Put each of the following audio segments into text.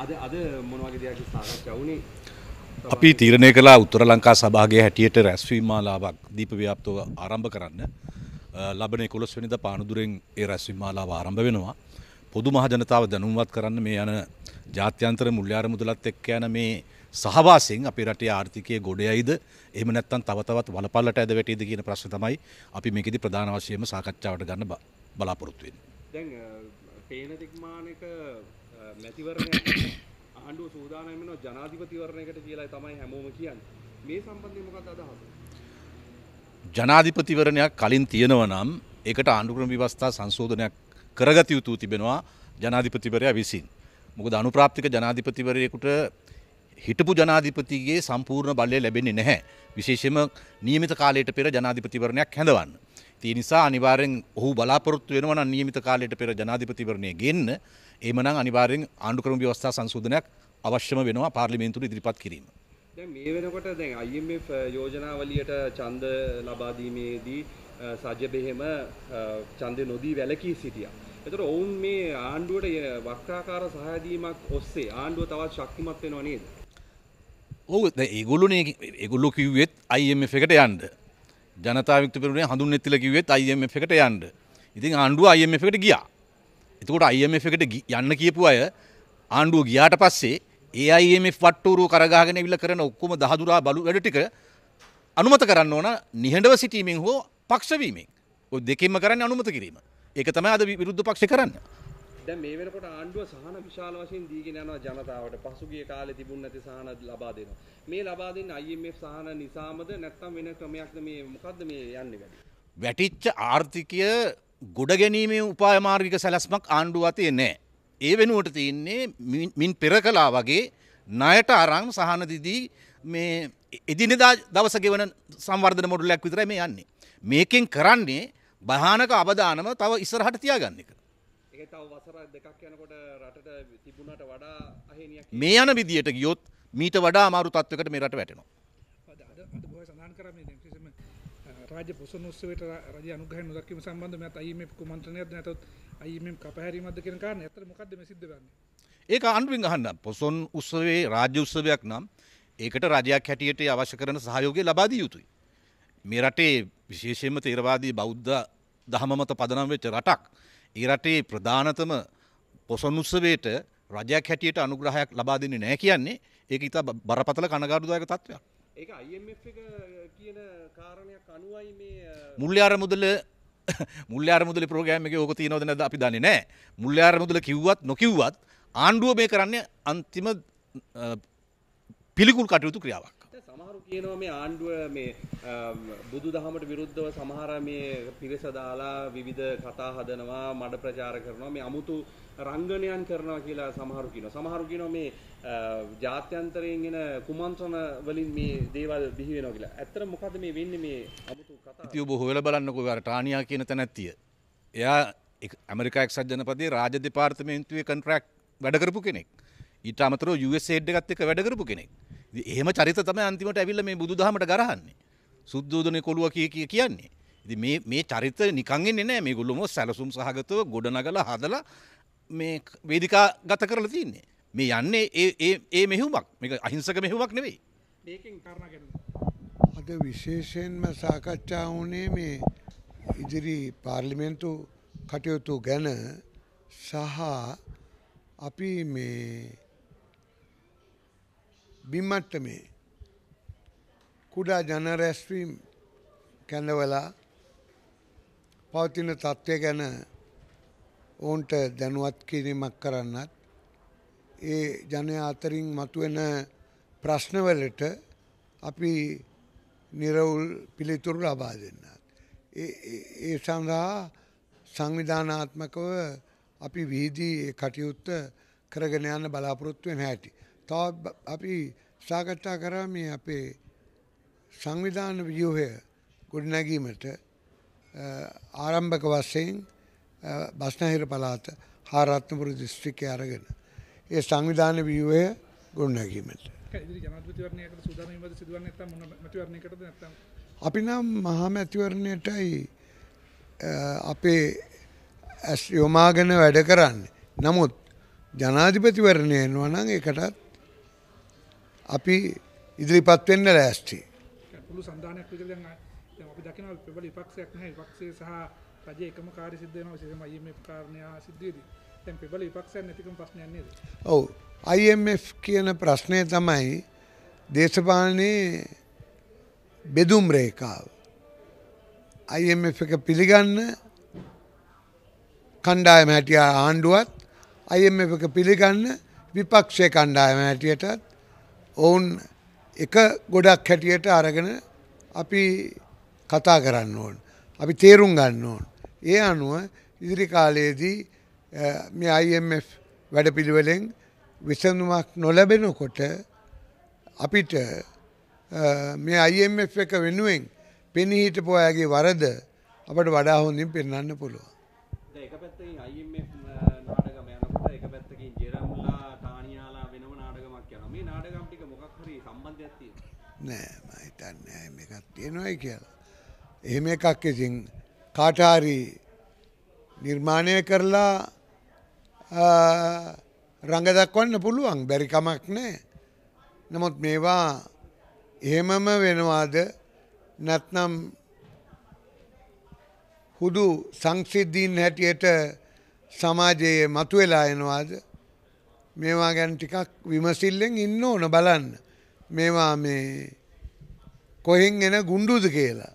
අද අද මොන වගේ දෙයක් සාකච්ඡා වුණේ? අපි තීරණය කළා උත්තර ලංකා සභාවේ හැටියට රැස්වීම මාලාවක් දීප ව්‍යාප්තව ආරම්භ කරන්න. ලබන 11 වෙනිදා පානදුරෙන් ඒ රැස්වීම මාලාව ආරම්භ වෙනවා. පොදු මහජනතාව දැනුවත් කරන්න මේ යන ජාත්‍යන්තර මුල්‍යාර මුදලත් එක්ක යන මේ සහවාසින් අපේ රටේ ආර්ථිකය ගොඩයයිද එහෙම නැත්නම් තව තවත් වලපල්ලට ඇද වැටේද කියන ප්‍රශ්න තමයි අපි මේකෙදි ප්‍රධාන වශයෙන්ම සාකච්ඡාවට ගන්න බලාපොරොත්තු වෙන්නේ. දැන් පේන තික්මානක මැතිවරණය ආණ්ඩුව සූදානම් වෙනවා ජනාධිපතිවරණයකට කියලා තමයි හැමෝම කියන්නේ. මේ සම්බන්ධයෙන් මොකක්ද අදහස? ජනාධිපතිවරණයක් කලින් තියෙනවා නම් ඒකට ආණ්ඩුක්‍රම ව්‍යවස්ථා සංශෝධනයක් කරගත යුතු තිබෙනවා ජනාධිපතිවරයා විසින්. මොකද අනුප්‍රාප්තික ජනාධිපතිවරයෙකුට හිටපු ජනාධිපතිගේ සම්පූර්ණ බලය ලැබෙන්නේ නැහැ. විශේෂයෙන්ම නියමිත කාලයට පෙර ජනාධිපතිවරණයක් හැඳවන්න. තිය නිසා අනිවාරෙන් ඔහු බලාපොරොත්තු වෙනවන නියමිත කාලයට පෙර ජනාධිපතිවරණය ගෙන්න්න ඒමනං අනිවාරෙන් ආණ්ඩුකරම ව්‍යවස්ථා සංශෝධනයක් අවශ්‍යම වෙනවා පාර්ලිමේන්තුර ඉදිරිපත් කිරීම. මේ වෙනකොට දැන් IMF යෝජනාවලියට ඡන්ද ලබා දීමේදී සජ්‍ය බෙහෙම ඡන්දේ නොදී වැළකී සිටියා. ඒතර ඔවුන් මේ ආණ්ඩුවට වක්‍රාකාර සහාය දීමක් ඔස්සේ ආණ්ඩුව තවත් ශක්තිමත් වෙනව නේද? ඔව් ඒගොල්ලෝනේ ඒගොල්ලෝ කිව්වෙත් IMF එකට යන්න. ජනතා වික්ත පෙරුණේ හඳුන් එත්තිල කිව්වෙත් IMF එකට යන්න. ඉතින් ආණ්ඩුව IMF එකට ගියා. එතකොට IMF එකට යන්න කියපු අය ආණ්ඩුව ගියාට පස්සේ ඒ IMF වට්ටෝරුව කරගාගෙන ඇවිල්ලා කරන ඔක්කොම දහදුරා බලු වැඩ ටික අනුමත කරන්න ඕන නිහඬව සිටීමෙන් හෝ පක්ෂ වීමෙන්. ඔය දෙකෙන්ම කරන්නේ අනුමත කිරීම. ඒක තමයි අද විරුද්ධ පක්ෂ කරන්නේ. දැන් මේ වෙනකොට ආණ්ඩුව සහන විශාල වශයෙන් දීගෙන යනවා ජනතාවට. පසුගිය කාලේ තිබුණ නැති සහන ලබා දෙනවා. මේ ලබා දෙන IMF සහන නිසාමද නැත්නම් වෙන ක්‍රමයක්ද මේ මොකද්ද මේ යන්නේ වැඩි? වැටිච්ච ආර්ථිකය ගොඩ ගැනීමේ උපාය මාර්ගික සැලැස්මක් ආණ්ඩුව අතේ නැහැ. ඒ වෙනුවට තියෙන්නේ මින් පෙර කළා වගේ ණයට අරන් සහන දීදී මේ එදිනෙදා දවස ගෙවන සංවර්ධන මොඩලයක් විතරයි මේ යන්නේ. මේකෙන් කරන්නේ බහානක අවදානම තව ඉස්සරහට තියාගන්න එක. මේ යන විදියට ගියොත් මීට වඩා අමාරු තත්වකට මේ රට වැටෙනවා. රාජ පොසනොස්සවට රජ අනුග්‍රහය නොදක්වීම සම්බන්ධව මෙත් IMF කුමන්ත්‍රණයක් නැතොත් IMF කපහැරීමක්ද කියන කාරණේ ඇත්තට මොකද්ද මේ සිද්ධ වෙන්නේ? ඒක අනුවෙන් අහන්න. පොසොන් උත්සවයේ රාජ්‍ය උත්සවයක් නම් ඒකට රජයක් හැටියට අවශ්‍ය කරන සහයෝගය ලබා දිය යුතුයි. මේ රටේ විශේෂයෙන්ම තේරවාදී බෞද්ධ දහම මත පදනම් වෙච්ච රටක්. ඒ රටේ ප්‍රධානතම පොසොනුත්සවයට රජයක් හැටියට අනුග්‍රහයක් ලබා දෙන්නේ නැහැ කියන්නේ ඒක ඉතා බරපතල කනගාටුදායක තත්ත්වයක්. ඒක IMF එක කියන කාරණයක් අනුවයි මේ මුල්්‍යාර මුදල මුල්්‍යාර මුදල ප්‍රෝග්‍රෑම් එකේ ඕක තියනවද නැද්ද අපි දන්නේ නැහැ. මුල්්‍යාර මුදල කිව්වත් නොකිව්වත් ආණ්ඩුව මේ කරන්නේ අන්තිම පිළිකුල් කටයුතු ක්‍රියාවක්. සමහරු කියනවා මේ ආණ්ඩුව මේ බුදු දහමට විරුද්ධව සමහර මේ පිරිස දාලා විවිධ කතා හදනවා මඩ ප්‍රචාර කරනවා මේ අමුතු රංගනයන් කරනවා කියලා සමහරු කියනවා. සමහරු කියනවා මේ ජාත්‍යන්තරයෙන් එන කුමන්ත්‍රණ වලින් මේ දේවල් බිහි වෙනවා කියලා. ඇත්තට මොකද මේ වෙන්නේ මේ අමුතු කතා? ඉතින් ඔබ හොයලා බලන්නකෝ අර ටානියා කියන තැනැත්තිය. එයා ඇමරිකා එක්සත් ජනපදයේ රාජ්‍ය දෙපාර්තමේන්තුවේ කන්ට්‍රැක්ට් වැඩ කරපු කෙනෙක්. ඊට අමතරව USAID එකත් එක්ක වැඩ කරපු කෙනෙක්. එහෙම චරිත තමයි අන්තිමට ඇවිල්ලා මේ බුදුදහමට ගරහන්නේ. සුද්ධෝදන කොළුව කිය කියන්නේ. ඉතින් මේ මේ චරිත නිකන් එන්නේ නැහැ. මේගොල්ලෝම සැලසුම් සහගතව ගොඩනගලා හදලා මේ වේදිකා ගත කරලා තින්නේ. මේ යන්නේ ඒ ඒ ඒ මෙහෙයුමක්. මේක අහිංසක මෙහෙයුමක් නෙවෙයි. මේකෙන් කරන ගැටලු අද විශේෂයෙන්ම සාකච්ඡා වුණේ මේ ඉදිරි පාර්ලිමේන්තු කටයුතු ගැන සහ අපි මේ බිම්මට්ටමේ කුඩා ජන රැස්වීම් කැඳවලා පවතින තත්ත්වය ගැන ඔවුන්ට දැනුවත් කිරීමක් කරන්නත් ඒ ජනය අතරින් මතුවෙන ප්‍රශ්නවලට අපි නිරවුල් පිළිතුරු ලබා දෙන්න. ඒ සඳහා සංවිධානාත්මකව අපි වීදී කටයුත්ත කරගෙන යන්න බලාපොරොත්තුවෙන් හැටි. තවත් අපි සාකච්ඡා කරා මේ අපේ සංවිධාන ව්‍යුහය ගොඩනැගීමට ආරම්භක වශයෙන් බස්නාහිර පළාත හා රත්නපුර දිස්ත්‍රික්කය අරගෙන ඒ සංවිධාන ව්‍යුහය ගොඩනැගීමට අපි නම් මහා මැතිවරණයටයි අපේ ඇස් යොමාගෙන වැඩ කරන්නේ. නමුත් ජනාධිපතිවරණය වෙනවා නම් ඒකටත් අපි ඉදිරිපත් වෙන්න ලෑස්ටි. පුළු සඳහනයක් විදිහට දැන් අපි දකිනවා ප්‍රබල විපක්ෂයක් නැහැ. විපක්ෂය සහ රජය එකම කාර්ය සිද්ධ වෙනවා විශේෂයෙන්ම IMF කාරණා සිද්ධියේදී. දැන් ප්‍රබල විපක්ෂයක් නැතිකම ප්‍රශ්නයක් නේද? ඔව්. IMF කියන ප්‍රශ්නය තමයි දේශපාලනයේ බෙදුම් රේඛාව. IMF එක පිළිගන්න කණ්ඩායම හැටියට ආණ්ඩුවත් IMF එක පිළිගන්න විපක්ෂයේ කණ්ඩායම හැටියටත් ඔවුන් එක ගොඩක් හැටියට අරගෙන අපි කතා කරන්න ඕන්. අපි තේරුම් ගන්න ඕන්. ඒ අනුව ඉදිරි කාලයේදී මේ IMF වැඩපිළිවෙලෙන් විසඳුමක් නොලැබෙනකොට අපිට මේ IMF එක වෙනුවෙන් පෙනී හිටපු අයගේ වරද අපට වඩා හොඳින් පෙන්වන්න පුළුවන්. දැන් එක පැත්තකින් IMF මේ නාඩගම් ටික මොකක් හරි සම්බන්ධයක් තියෙනවද නෑ මම හිතන්නේ නෑ මේකක් තියෙනවයි කියලා එහෙම එකක් ඉතින් කාට හරි නිර්මාණය කරලා රඟ දක්වන්න පුළුවන් බැරි කමක් නෑ නමුත් මේවා එහෙමම වෙනවාද නැත්නම් හුදු සංසිද්ධීන් හැටියට සමාජයේ මතුවෙලා එනවාද මේවා ගැන ටිකක් විමසිල්ලෙන් ඉන්න ඕන බලන්න. මේවා මේ කොහෙන් එන ගුණ්ඩුද කියලා.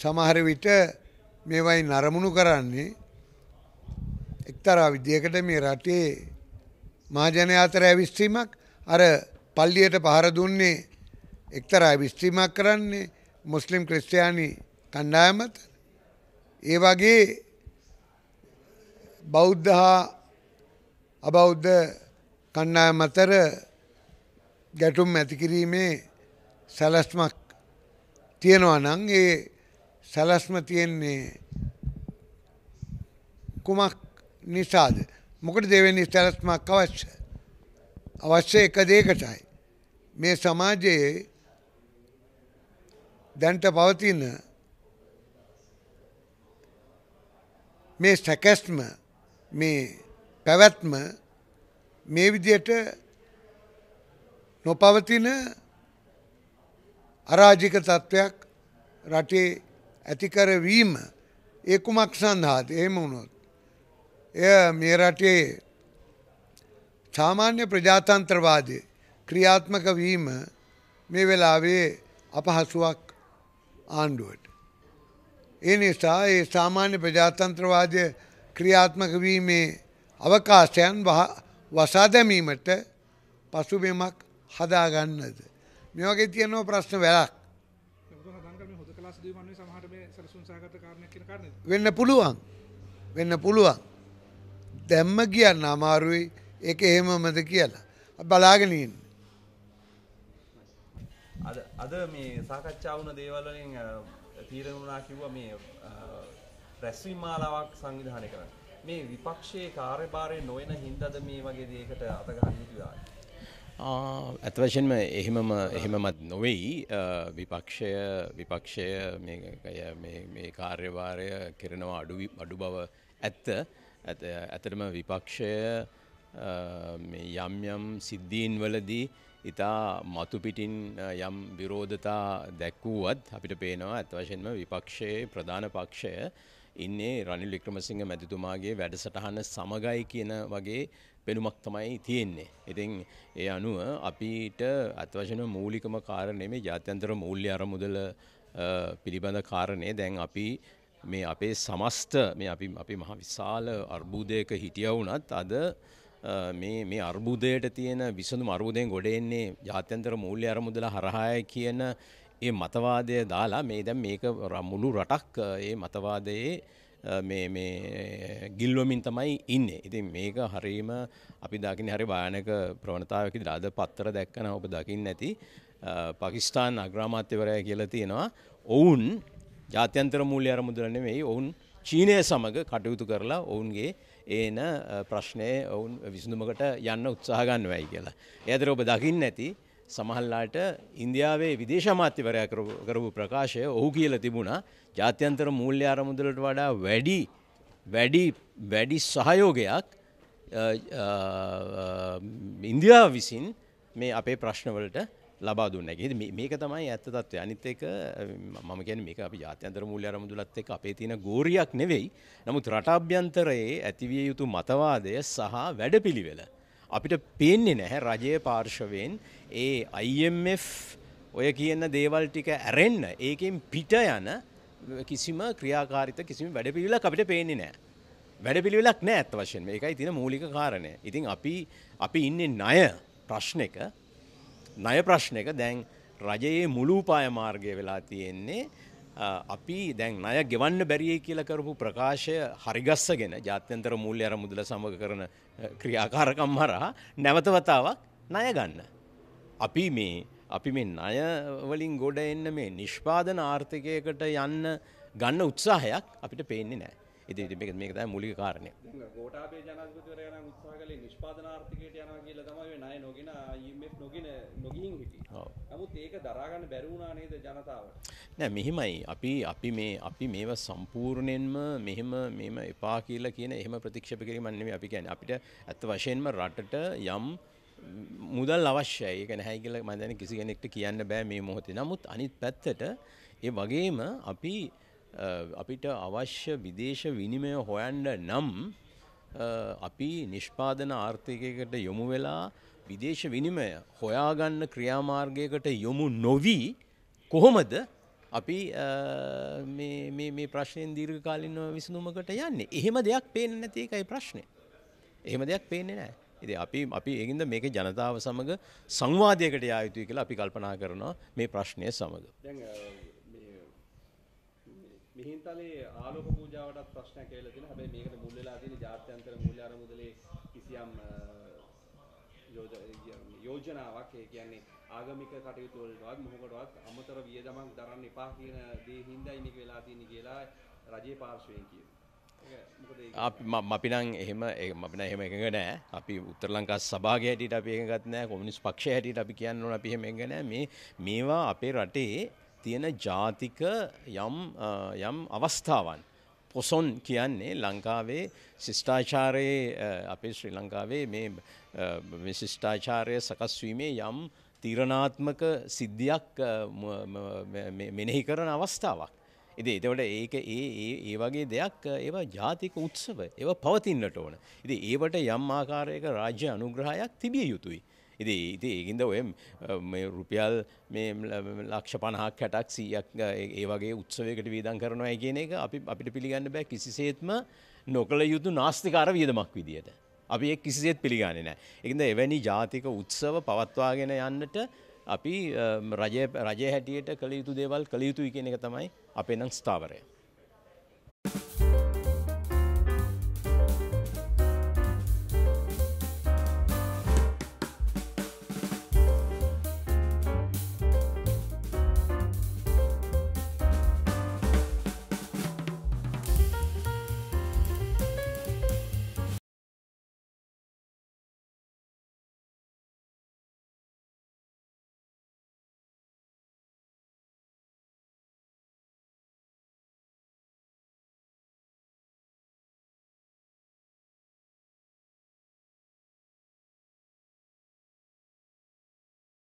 සමහර විට මේවයි නරමුණු කරන්නේ එක්තරා විදියකට මේ රටේ මහජනය අතර ඇවිස්තීමක් අර පල්ලියට පහර දුන්නේ එක්තරා ඇවිස්තීමක් කරන්නේ මුස්ලිම් ක්‍රිස්තියානි කණ්ඩායමත ඒ වගේ බෞද්ධ හා අබෞද්ධ කණ්ඩායම් අතර ගැටුම් ඇතිකිරීමේ සැලස්මක් තියෙනවා නම් ඒ සැලස්ම තියෙන්නේ කුමක් නිසාද මොකට දෙවෙනි සැලස්මක් අවශ්‍ය අවශ්‍ය එක දෙයකටයි මේ සමාජයේ දැන්ට පවතින මේ සැකැස්ම මේ පැවැත්ම මේ විදියට නොපවතින අරාජික තත්ත්වයක් රටේ ඇතිකරවීම ඒ කුමක් සඳහාද එහෙම වුණොත් එය මේ රටේ සාමාන්‍ය ප්‍රජාතන්ත්‍රවාදයේ ක්‍රියාත්මක වීම මේ වෙලාවේ අපහසුවක් ආණ්ඩුවට. ඒ නිසා ඒ සාමාන්‍ය ප්‍රජාතන්ත්‍රවාදය ක්‍රියාත්මක වීමේ අවකාශයන් වසා දැමීමට පසුබිමක් හදාගන්නද. මේ වගේ තියෙනවා ප්‍රශ්න වැලක්. වෙන්න පුළුවන් වෙන්න පුළුවන්. දැම්ම කියන්න අමාරුයි එක එහෙමමද කියලා. බලාගෙනන්න. අද මේ සාකච්ඡා වුණ දේවල්ලින් තීරණ වුණා කිව්වා මේ රැස්වීම් මාලාවක් සංවිධානය කරන්න. මේ විපක්ෂයේ කාර්යභාරය නොවන හින්දාද මේ වගේ දෙයකට අත ගන්න යුතු ඇතවශයෙන්ම එහෙමම එහෙමමත් නොවෙයි විපක්ෂය විපක්ෂය මේ කාර්යවාරය කරනවා අඩු අඩු බව ඇත්ත ඇතරම විපක්ෂය යම් යම් සිද්ධීන් වලදී ඉතා මතුපිටින් යම් විරෝධතා දැක්වූවත් අපිට පේනවා ඇත්වශයෙන්ම විපක්ෂයේ ප්‍රධාන පක්ෂය ඉන්නේ රනිල් වික්‍රමසිංහ මැතිතුමාගේ වැඩසටහන සමගයි කියන වගේ පෙනුමක් තමයි තියෙන්නේ. ඉතින් ඒ අනුව අපිට අත්වශන මූලිකම කාරණය මේ ජාත්‍යන්තර මූල්‍ය අරමුදල පිළිබඳ කාරණය දැන් අපි මේ අපේ සමස්ත මේ අපි අපි මහ විශාල අර්බුදයක හිටිය වුණත් අද මේ මේ අර්බුදයට තියෙන විසඳුම අර්බුදයෙන් ගොඩ එන්නේ ජාත්‍යන්තර මූල්‍ය අරමුදල හරහාය කියන ඒ මතවාදය දාලා මේ දැන් මේක රම්මුළු රටක් ඒ මතවාදයේ මේ ගිල්ලොමින් තමයි ඉන්නේ ඉතින් මේක හරීම අපි දකින හරි භායනක ප්‍රවණතාවකි රාද පත්තර දැක්කන ඔබ දකින්න නැති පකිස්ාන් අග්‍රාමාත්‍යවරය කියලා තියෙනවා ඔවුන් ජාත්‍යන්තර මූල්‍ය අර මුදුරන මේ ඔවුන් චීනය සමඟ කටයුතු කරලා ඔවුන්ගේ ඒන ප්‍රශ්නය ඔවුන් විසඳුමකට යන්න උත්සාහගන්න වැයි කියලා. එදර ඔබ දකින්න නැති සමහල්ලාට ඉන්දියාවේ විදේශමාත්‍යවරයා කරපු ප්‍රකාශය ඔහු කියල තිබුණා ජාත්‍යන්තර මූල්‍ය අරමුදලට වඩා වැඩි වැඩි වැඩි සහයෝගයක් ඉන්දියා විසින් මේ අපේ ප්‍රශ්නවලට ලබා දුන්න ගෙද මේක තමයි ඇත්ත තත්වය අනිත් එක මම ගැන මේක අපි ජාත්‍යන්තර මූල්‍ය අරමුදුලත් එක අපේ තියෙන ගෝරියක් නෙවෙයි නමුත් රටාභ්‍යන්තරයේ ඇතිවිය යුතු මතවාදය සහ වැඩ පිළිවෙල අපිට පේන්නේ නැහැ රජය පාර්ශවයෙන් ඒ IMF ඔය කියන දේවල් ටික ඇරෙන්න ඒකෙන් පිට යන කිසිම ක්‍රියාකාරිත කිසිම වැඩපිළිවෙලක් අපිට පේන්නේ නැහැ. වැඩපිළිවෙලක් නැහැ අත් වශයෙන්ම. ඒකයි තියෙන මූලික කාරණය. ඉතින් අපි අපි ඉන්නේ ණය ප්‍රශ්නෙක ණය ප්‍රශ්නෙක දැන් රජයේ මුළු උපාය මාර්ගය වෙලා තියෙන්නේ අපි දැන් අය ගෙවන්න බැරිය කියලා කරපු ප්‍රකාශය හරිගස්සගෙන ජාත්‍යන්තර මූල්‍ය අර මුදල සමග කරන ක්‍රියාකාරකම් හරහා නැවතවතාවක් ණය ගන්න. අපි මේ අපි මේ ණය වලින් ගොඩ එන්න මේ නිෂ්පාදන ආර්ථිකයකට යන්න ගන්න උත්සාහයක් අපිට පේන්නේ නැහැ. ඉතින් ඉතින් මේක මේක තමයි මූලික කාරණය. ගෝඨාභය ජනාධිපතිවරයා නම් උත්සාහ කළේ නිෂ්පාදනාර්ථකයට යනවා කියලා තමයි ඔය ණය නොගෙන IMF නොගෙන නොගින් හිටියේ. ඔව්. නමුත් ඒක දරා ගන්න බැරි වුණා නේද ජනතාවට? නෑ මෙහිමයි අපි අපි මේ අපි මේව සම්පූර්ණයෙන්ම මෙහෙම මෙහෙම එපා කියලා කියන එහෙම ප්‍රතික්ෂේප කිරීමක් නෙමෙයි අපි කියන්නේ. අපිට ඇත්ත වශයෙන්ම රටට යම් මුදල් අවශ්‍යයි ඒක නැහැ කියලා මම දැන් කිසි කෙනෙක්ට කියන්න බෑ මේ මොහොතේ. නමුත් අනිත් පැත්තට ඒ වගේම අපි අපිට අවශ්‍ය විදේශ විනිමය හොයන්ඩ නම් අපි නිෂ්පාදන ආර්ථිකයකට යොමු වෙලා විදේශ විනිමය හොයාගන්න ක්‍රියාමාර්ගයකට යොමු නොවී කොහොමද අපි මේ ප්‍රශ්නයෙන් දීර්ඝකාලින් විසඳුමකට යන්නේ එහෙම දෙයක් පේන නැති එකයි ප්‍රශ්නය එහෙම දෙයක් පේන්නේ නෑ ඉති අපි අපි ඒකින්ද මේක ජනතාව සමඟ සංවාධයකට යා යුතුයි කියලා අපි කල්පනා කරනවා මේ ප්‍රශ්නය සමඟ. මිහින්තලේ ආලෝක පූජාවටත් ප්‍රශ්නයක් ඇවිල්ලා තියෙනවා. හැබැයි මේකට මුල් වෙලා තියෙන ජාත්‍යන්තර මූල්‍ය ආරමුදලේ කිසියම් යෝජනාවක් ඒ කියන්නේ ආගමික කටයුතු වලටවත් මොහොකටවත් අමතර වියදමක් දරන්න එපා කියන දේ හිඳයි මේක වෙලා තියෙන්නේ කියලා රජයේ පාර්ශවයෙන් කියනවා. අපි අපි නම් එහෙම අපි නම් එහෙම එකඟ නෑ. අපි උත්තර ලංකා සභාවේ හැටියට අපි එකඟත් නෑ. කොමියුනිස්ට් පක්ෂය හැටියට අපි කියන්න ඕන අපි එහෙම එකඟ නෑ. මේ මේවා අපේ රටේ තියෙන ජාතික යම් යම් අවස්ථාවන්. පොසොන් කියන්නේ ලංකාවේ ශිෂ්ඨාචාරයේ අපේ ශ්‍රී ලංකාවේ මේ ශිෂ්ඨාචාරය සකස්වීමේ යම් තීරණාත්මක සිද්ධියක් මෙනෙහි කරන අවස්ථාවක්. ඉදේ එතවට ඒක ඒ ඒ වගේ දෙයක් ඒවා ජාතික උත්සව ඒව පවතින්නට ඕන. ඉති ඒවට යම් ආකාරයක රාජ්‍ය අනුග්‍රහයක් තිබිය යුතුයි. ඉති ඉති ඒකින්ද ඔය රුපියල් මේ ලක්ෂ පණහක් හැටක් සීයක් ඒ වගේ උත්සවයකට වීදන් කරනවා කියන එක අපි අපිට පිළිගන්න බෑ කිසිසේත්ම නොකළ යුතු නාස්තිකාර වියදමක් විදියට. අපි එ කිසිසේත් පිළිගන්නේ නෑ. එකද එවැනි ජාතික උත්සව පවත්වාගෙන යන්නට අපි රජය හැටියට කළ යුතු දේවල් කළ යුතුයි කියන එක තමයි අපේ නම් ස්ථාවරය.